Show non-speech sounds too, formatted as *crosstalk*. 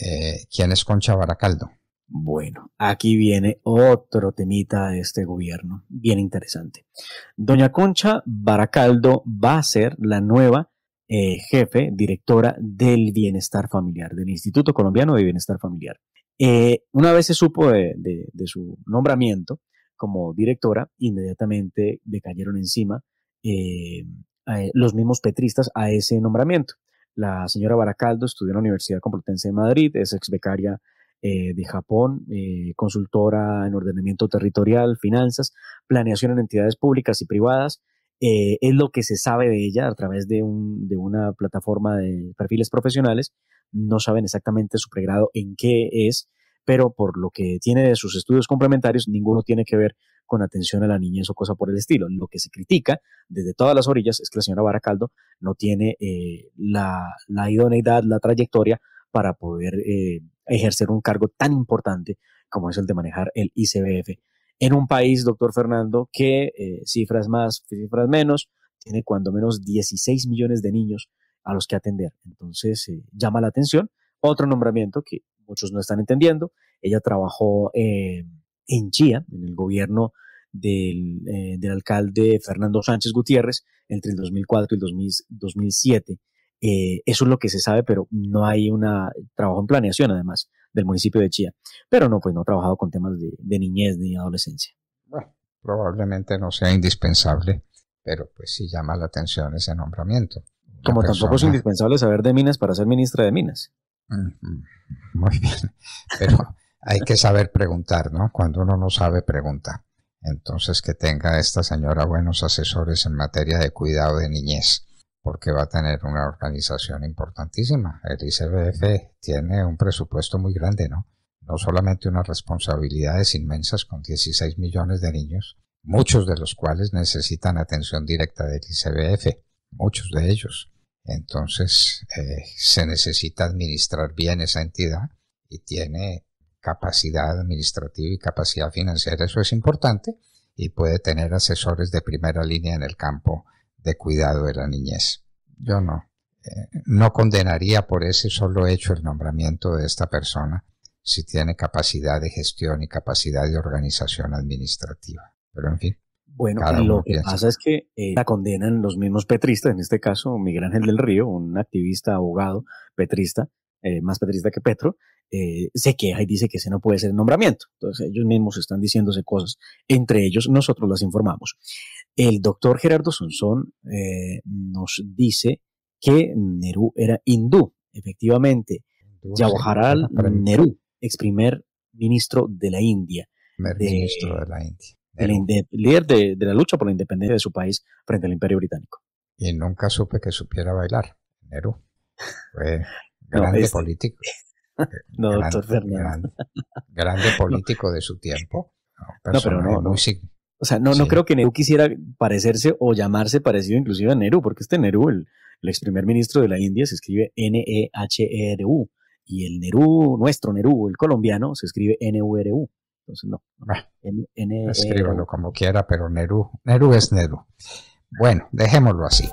Eh, ¿Quién es Concha Baracaldo? Bueno, aquí viene otro temita de este gobierno, bien interesante. Doña Concha Baracaldo va a ser la nueva eh, jefe, directora del bienestar familiar, del Instituto Colombiano de Bienestar Familiar. Eh, una vez se supo de, su nombramiento como directora, inmediatamente le cayeron encima los mismos petristas a ese nombramiento. La señora Baracaldo estudió en la Universidad Complutense de Madrid, es ex becaria eh, de Japón, eh, consultora en ordenamiento territorial, finanzas, planeación en entidades públicas y privadas. Eh, es lo que se sabe de ella a través de, un, de una plataforma de perfiles profesionales. No saben exactamente su pregrado en qué es, pero por lo que tiene de sus estudios complementarios, ninguno tiene que ver con atención a la niñez o cosa por el estilo. Lo que se critica desde todas las orillas es que la señora Baracaldo no tiene eh, la, idoneidad, la trayectoria para poder eh, ejercer un cargo tan importante como es el de manejar el ICBF en un país, doctor Fernando, que eh, cifras más, cifras menos, tiene cuando menos 16 millones de niños a los que atender. Entonces, llama la atención. Otro nombramiento que muchos no están entendiendo. Ella trabajó en en Chía, en el gobierno eh, del, alcalde Fernando Sánchez Gutiérrez, entre el 2004 y el 2007. Eh, eso es lo que se sabe, pero no hay un trabajo en planeación, además, del municipio de Chía. Pero no, pues no ha trabajado con temas de, niñez ni adolescencia. Bueno, probablemente no sea indispensable, pero pues sí llama la atención ese nombramiento. Como tampoco es indispensable saber de minas para ser ministra de minas. Muy bien, pero hay que saber preguntar, ¿no? Cuando uno no sabe, pregunta. Entonces, que tenga esta señora buenos asesores en materia de cuidado de niñez, porque va a tener una organización importantísima. El ICBF tiene un presupuesto muy grande, ¿no? No solamente unas responsabilidades inmensas con 16 millones de niños, muchos de los cuales necesitan atención directa del ICBF, muchos de ellos. Entonces, eh, se necesita administrar bien esa entidad y tiene capacidad administrativa y capacidad financiera, eso es importante, y puede tener asesores de primera línea en el campo de cuidado de la niñez. Yo no, eh, no condenaría por ese solo hecho el nombramiento de esta persona si tiene capacidad de gestión y capacidad de organización administrativa. Pero en fin. Bueno, lo que pasa es que eh, la condenan los mismos petristas, en este caso Miguel Ángel del Río, un activista, abogado, petrista, eh, más petrista que Petro, eh, se queja y dice que ese no puede ser el nombramiento. Entonces ellos mismos están diciéndose cosas. Entre ellos nosotros las informamos. El doctor Gerardo sunson eh, nos dice que Nerú era hindú. Efectivamente, Jawaharlal Nerú, ex primer ministro de la India. Primer ministro de la India. El líder de, la lucha por la independencia de su país frente al imperio británico. Y nunca supe que supiera bailar, Nerú grande político. *laughs* no, doctor grande político de su tiempo. No, pero no, O sea, no, no creo que Nehru quisiera parecerse o llamarse parecido inclusive a Nehru, porque este Nehru, el, ex primer ministro de la India, se escribe N-E-H-E-R-U. Y el Nehru, nuestro Nehru, el colombiano, se escribe N-U-R-U. Entonces, no. Ah, e escríbalo como quiera, pero Nehru, Nehru es Nehru. Bueno, dejémoslo así.